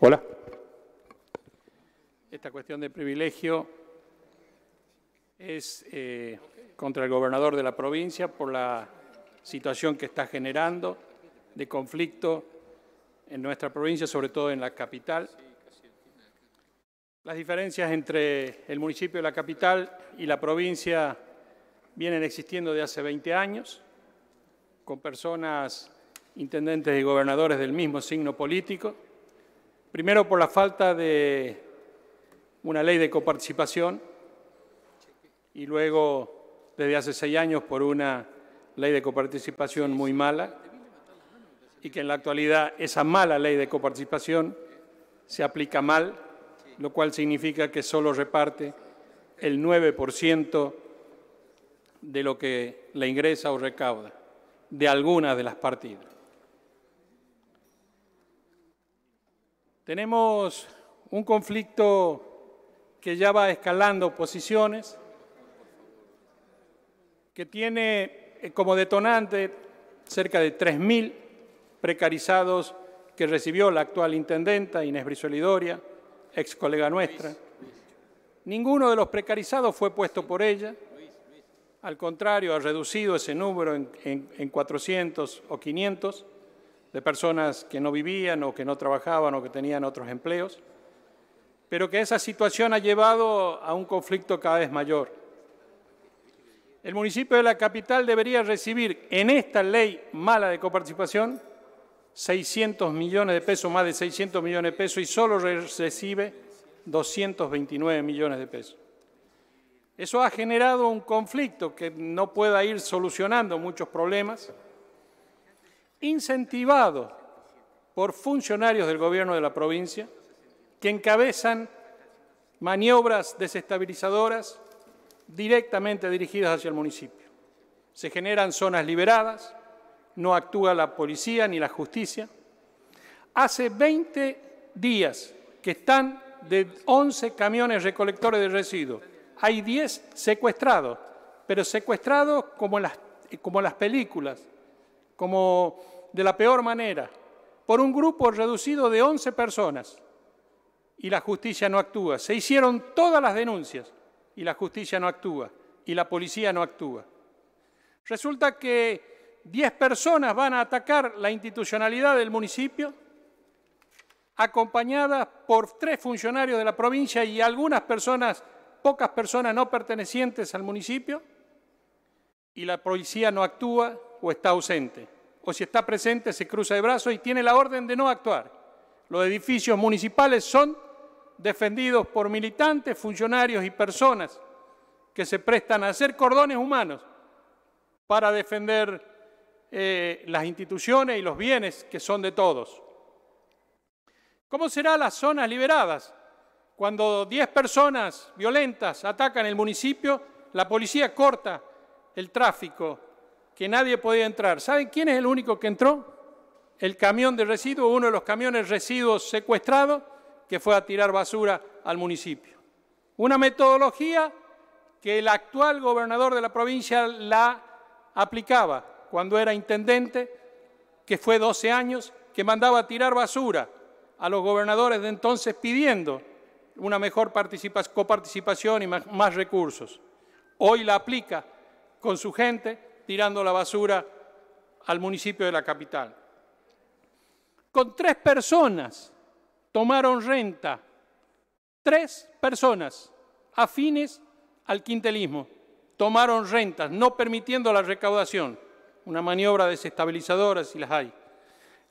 Hola. Esta cuestión de privilegio es eh, contra el gobernador de la provincia por la situación que está generando de conflicto en nuestra provincia, sobre todo en la capital. Las diferencias entre el municipio de la capital y la provincia vienen existiendo de hace 20 años, con personas intendentes y gobernadores del mismo signo político, Primero por la falta de una ley de coparticipación y luego desde hace seis años por una ley de coparticipación muy mala y que en la actualidad esa mala ley de coparticipación se aplica mal, lo cual significa que solo reparte el 9% de lo que le ingresa o recauda de algunas de las partidas. Tenemos un conflicto que ya va escalando posiciones, que tiene eh, como detonante cerca de 3.000 precarizados que recibió la actual intendenta Inés Brisolidoria, ex colega nuestra. Ninguno de los precarizados fue puesto por ella, al contrario, ha reducido ese número en, en 400 o 500 de personas que no vivían o que no trabajaban o que tenían otros empleos, pero que esa situación ha llevado a un conflicto cada vez mayor. El municipio de la capital debería recibir en esta ley mala de coparticipación 600 millones de pesos, más de 600 millones de pesos, y solo recibe 229 millones de pesos. Eso ha generado un conflicto que no pueda ir solucionando muchos problemas, incentivado por funcionarios del gobierno de la provincia que encabezan maniobras desestabilizadoras directamente dirigidas hacia el municipio. Se generan zonas liberadas, no actúa la policía ni la justicia. Hace 20 días que están de 11 camiones recolectores de residuos. Hay 10 secuestrados, pero secuestrados como las, como las películas, como de la peor manera, por un grupo reducido de 11 personas. Y la justicia no actúa. Se hicieron todas las denuncias y la justicia no actúa. Y la policía no actúa. Resulta que 10 personas van a atacar la institucionalidad del municipio acompañadas por tres funcionarios de la provincia y algunas personas, pocas personas no pertenecientes al municipio, y la policía no actúa, o está ausente. O si está presente, se cruza de brazos y tiene la orden de no actuar. Los edificios municipales son defendidos por militantes, funcionarios y personas que se prestan a hacer cordones humanos para defender eh, las instituciones y los bienes que son de todos. ¿Cómo serán las zonas liberadas? Cuando 10 personas violentas atacan el municipio, la policía corta el tráfico que nadie podía entrar. ¿Saben quién es el único que entró? El camión de residuos, uno de los camiones residuos secuestrados, que fue a tirar basura al municipio. Una metodología que el actual gobernador de la provincia la aplicaba cuando era intendente, que fue 12 años, que mandaba a tirar basura a los gobernadores de entonces pidiendo una mejor coparticipación y más, más recursos. Hoy la aplica con su gente tirando la basura al municipio de la capital. Con tres personas tomaron renta, tres personas afines al quintelismo, tomaron rentas, no permitiendo la recaudación, una maniobra desestabilizadora si las hay.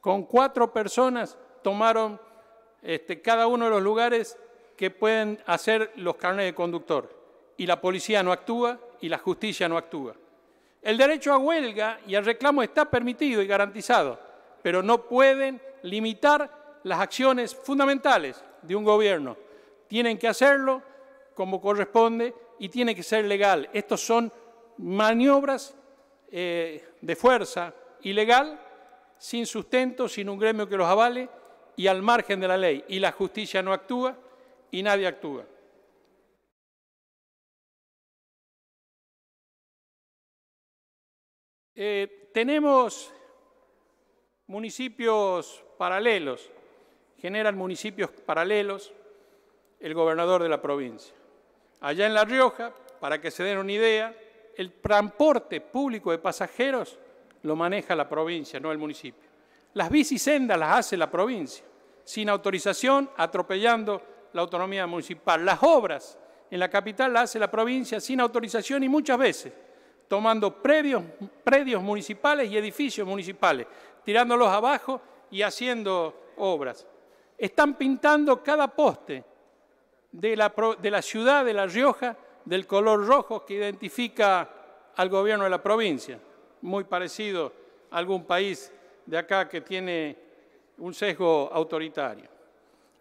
Con cuatro personas tomaron este, cada uno de los lugares que pueden hacer los carnes de conductor. Y la policía no actúa y la justicia no actúa. El derecho a huelga y al reclamo está permitido y garantizado, pero no pueden limitar las acciones fundamentales de un gobierno. Tienen que hacerlo como corresponde y tiene que ser legal. Estos son maniobras eh, de fuerza ilegal, sin sustento, sin un gremio que los avale y al margen de la ley. Y la justicia no actúa y nadie actúa. Eh, tenemos municipios paralelos, generan municipios paralelos el gobernador de la provincia. Allá en La Rioja, para que se den una idea, el transporte público de pasajeros lo maneja la provincia, no el municipio. Las bicisendas las hace la provincia, sin autorización, atropellando la autonomía municipal. Las obras en la capital las hace la provincia sin autorización y muchas veces tomando predios, municipales y edificios municipales, tirándolos abajo y haciendo obras. Están pintando cada poste de la ciudad de La Rioja del color rojo que identifica al gobierno de la provincia, muy parecido a algún país de acá que tiene un sesgo autoritario.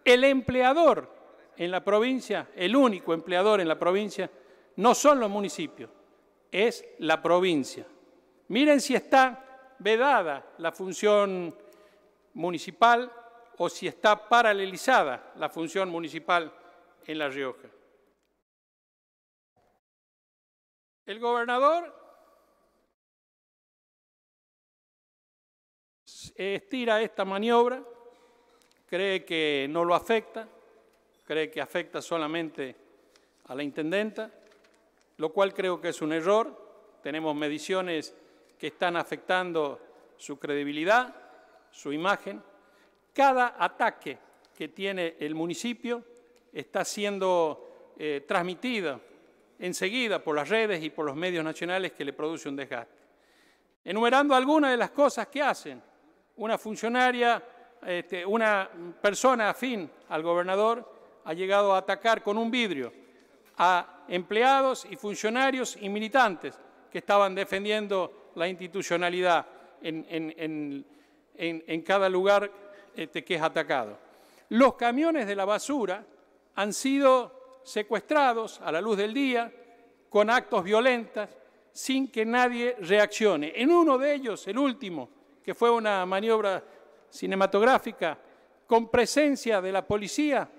El empleador en la provincia, el único empleador en la provincia, no son los municipios, es la provincia. Miren si está vedada la función municipal o si está paralelizada la función municipal en La Rioja. El gobernador estira esta maniobra, cree que no lo afecta, cree que afecta solamente a la intendenta, lo cual creo que es un error. Tenemos mediciones que están afectando su credibilidad, su imagen. Cada ataque que tiene el municipio está siendo eh, transmitido enseguida por las redes y por los medios nacionales que le produce un desgaste. Enumerando algunas de las cosas que hacen, una funcionaria, este, una persona afín al gobernador ha llegado a atacar con un vidrio a empleados y funcionarios y militantes que estaban defendiendo la institucionalidad en, cada lugar este, que es atacado. Los camiones de la basura han sido secuestrados a la luz del día con actos violentos sin que nadie reaccione. En uno de ellos, el último, que fue una maniobra cinematográfica con presencia de la policía,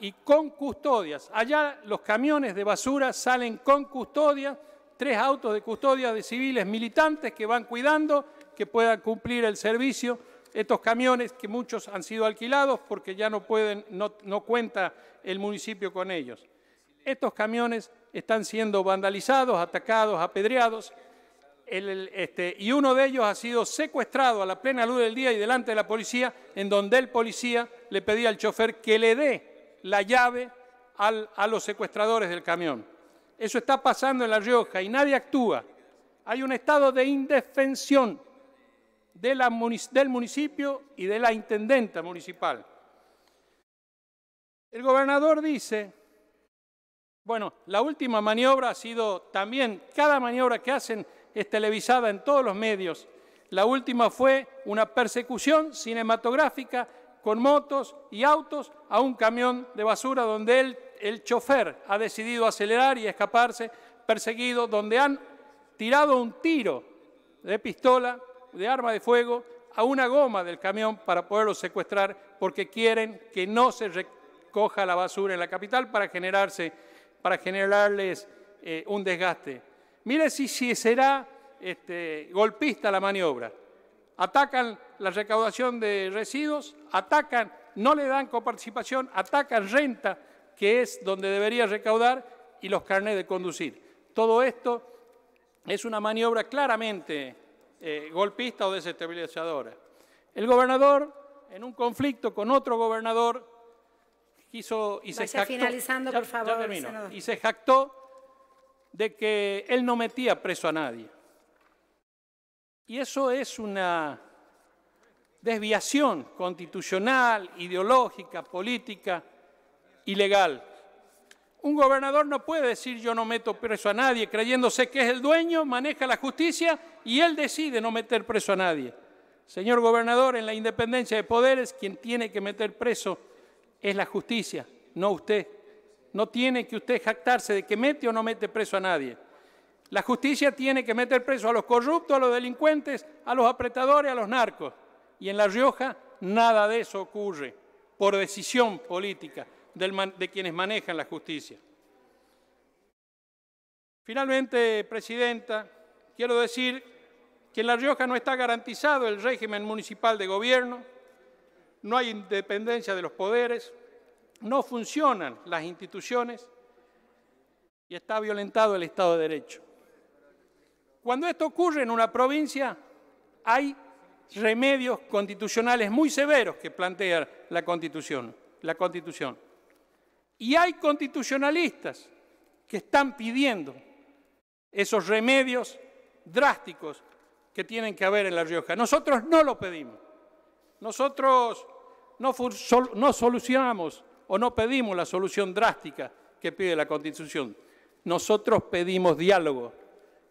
y con custodias. Allá los camiones de basura salen con custodia, tres autos de custodia de civiles militantes que van cuidando que puedan cumplir el servicio. Estos camiones que muchos han sido alquilados porque ya no pueden, no, cuenta el municipio con ellos. Estos camiones están siendo vandalizados, atacados, apedreados. Este, y uno de ellos ha sido secuestrado a la plena luz del día y delante de la policía, en donde el policía le pedía al chofer que le dé la llave a los secuestradores del camión. Eso está pasando en La Rioja y nadie actúa. Hay un estado de indefensión del municipio y de la intendenta municipal. El gobernador dice, bueno, la última maniobra ha sido también, cada maniobra que hacen es televisada en todos los medios. La última fue una persecución cinematográfica con motos y autos a un camión de basura donde el chofer ha decidido acelerar y escaparse perseguido, donde han tirado un tiro de pistola, de arma de fuego, a una goma del camión para poderlo secuestrar porque quieren que no se recoja la basura en la capital para, generarse, para generarles eh, un desgaste. Mire si, si será este, golpista la maniobra. Atacan la recaudación de residuos, atacan, no le dan coparticipación, atacan renta, que es donde debería recaudar, y los carnets de conducir. Todo esto es una maniobra claramente eh, golpista o desestabilizadora. El gobernador, en un conflicto con otro gobernador, quiso y se finalizando, por favor, y se jactó de que él no metía preso a nadie. Y eso es una desviación constitucional, ideológica, política y legal. Un gobernador no puede decir yo no meto preso a nadie, creyéndose que es el dueño, maneja la justicia y él decide no meter preso a nadie. Señor gobernador, en la independencia de poderes, quien tiene que meter preso es la justicia, no usted. No tiene que usted jactarse de que mete o no mete preso a nadie. La justicia tiene que meter preso a los corruptos, a los delincuentes, a los apretadores, a los narcos. Y en La Rioja nada de eso ocurre por decisión política de quienes manejan la justicia. Finalmente, Presidenta, quiero decir que en La Rioja no está garantizado el régimen municipal de gobierno, no hay independencia de los poderes, no funcionan las instituciones y está violentado el Estado de Derecho. Cuando esto ocurre en una provincia, hay remedios constitucionales muy severos que plantea la Constitución. La Constitución. Y hay constitucionalistas que están pidiendo esos remedios drásticos que tienen que haber en La Rioja. Nosotros no lo pedimos. Nosotros no solucionamos o no pedimos la solución drástica que pide la Constitución. Nosotros pedimos diálogo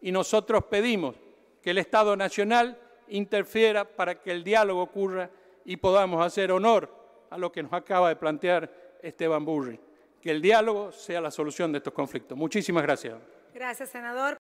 y nosotros pedimos que el Estado Nacional interfiera para que el diálogo ocurra y podamos hacer honor a lo que nos acaba de plantear Esteban Burri, que el diálogo sea la solución de estos conflictos. Muchísimas gracias. Gracias, senador.